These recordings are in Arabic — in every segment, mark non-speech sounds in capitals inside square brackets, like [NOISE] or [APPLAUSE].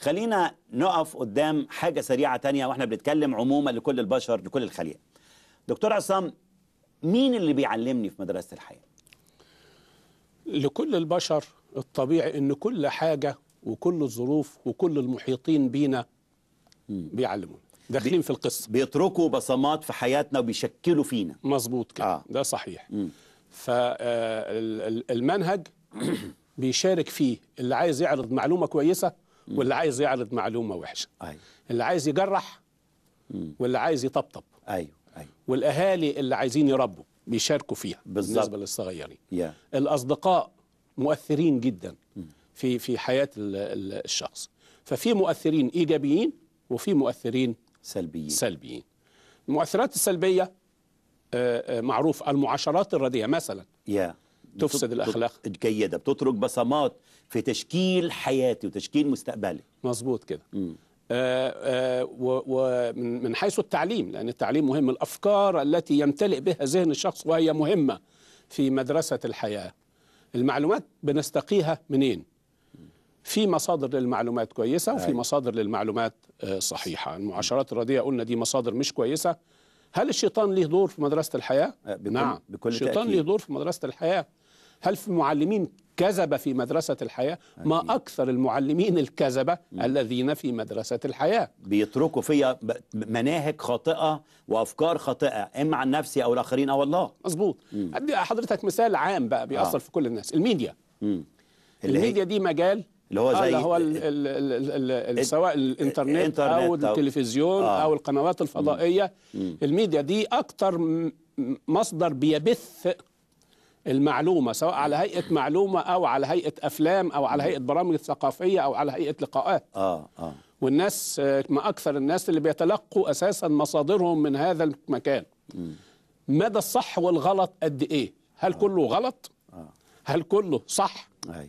خلينا نقف قدام حاجة سريعة تانية واحنا بنتكلم عموما لكل البشر لكل الخليقة دكتور عصام مين اللي بيعلمني في مدرسة الحياة؟ لكل البشر الطبيعي ان كل حاجة وكل الظروف وكل المحيطين بينا بيعلمونا داخلين في القصة بيتركوا بصمات في حياتنا وبيشكلوا فينا مظبوط كده آه. ده صحيح فالمنهج آه، [COUGHS] بيشارك فيه اللي عايز يعرض معلومة كويسة واللي عايز يعرض معلومه وحشه أيوة. اللي عايز يجرح واللي عايز يطبطب ايوه ايوه والاهالي اللي عايزين يربوا بيشاركوا فيها بالزبط. بالنسبه للصغيرين yeah. الاصدقاء مؤثرين جدا في في حياه الـ الـ الشخص ففي مؤثرين ايجابيين وفي مؤثرين سلبيين سلبيين المؤثرات السلبيه آه، آه، معروف المعاشرات الرديئه مثلا yeah. تفسد الاخلاق جيده بتترك بصمات في تشكيل حياتي وتشكيل مستقبلي مظبوط كده آه، آه، ومن حيث التعليم لأن التعليم مهم الأفكار التي يمتلئ بها ذهن الشخص وهي مهمة في مدرسة الحياة المعلومات بنستقيها منين في مصادر للمعلومات كويسة وفي مصادر للمعلومات آه، صحيحة المعاشرات الرديئة قلنا دي مصادر مش كويسة هل الشيطان ليه دور في مدرسة الحياة؟ بكل نعم بكل الشيطان تأكيد. ليه دور في مدرسة الحياة هل في معلمين كذبة في مدرسة الحياة ما أكثر المعلمين الكذبة الذين في مدرسة الحياة بيتركوا فيا مناهج خاطئة وأفكار خاطئة إما عن نفسي أو الآخرين أو الله مظبوط أدي حضرتك مثال عام بقى بيأثر آه. في كل الناس الميديا الميديا دي مجال اللي هو آه، زي اللي هو سواء الانترنت او التلفزيون آه. او القنوات الفضائيه مم. الميديا دي اكتر مصدر بيبث المعلومة سواء على هيئة معلومة أو على هيئة أفلام أو على هيئة برامج ثقافية أو على هيئة لقاءات آه آه والناس ما أكثر الناس اللي بيتلقوا أساسا مصادرهم من هذا المكان م. مدى الصح والغلط قد إيه هل آه. كله غلط آه. هل كله صح آه.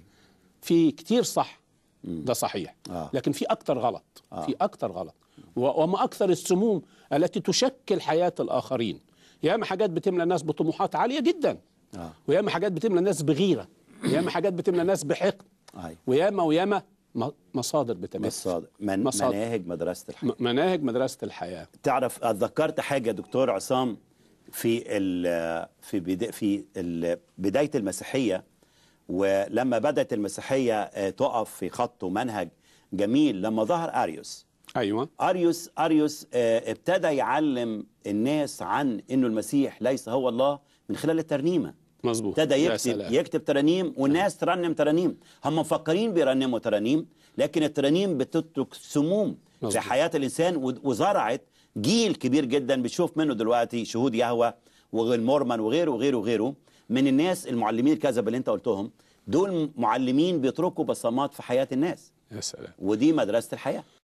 في كتير صح م. ده صحيح آه. لكن في أكثر غلط آه. في أكثر غلط وما أكثر السموم التي تشكل حياة الآخرين ياما حاجات بتملى الناس بطموحات عالية جدا آه. وياما حاجات بتملى الناس بغيره وياما حاجات بتملى الناس بحقد آه. وياما وياما مصادر بتمثل مصادر, من مصادر. مناهج مدرسه الحياه مناهج مدرسه الحياه تعرف اتذكرت حاجه دكتور عصام في ال في بدا في الـ بدايه المسيحيه ولما بدات المسيحيه آه، تقف في خط ومنهج جميل لما ظهر اريوس ايوه اريوس اريوس آه، ابتدى يعلم الناس عن انه المسيح ليس هو الله من خلال الترنيمه مظبوط ابتدى يكتب يكتب ترانيم والناس ترنم ترانيم هم مفكرين بيرنموا ترانيم لكن الترانيم بتترك سموم مزبوط. في حياه الانسان وزرعت جيل كبير جدا بتشوف منه دلوقتي شهود يهوه والمورمن وغيره وغيره وغيره من الناس المعلمين الكذب اللي انت قلتهم دول معلمين بيتركوا بصمات في حياه الناس يا سلام ودي مدرسه الحياه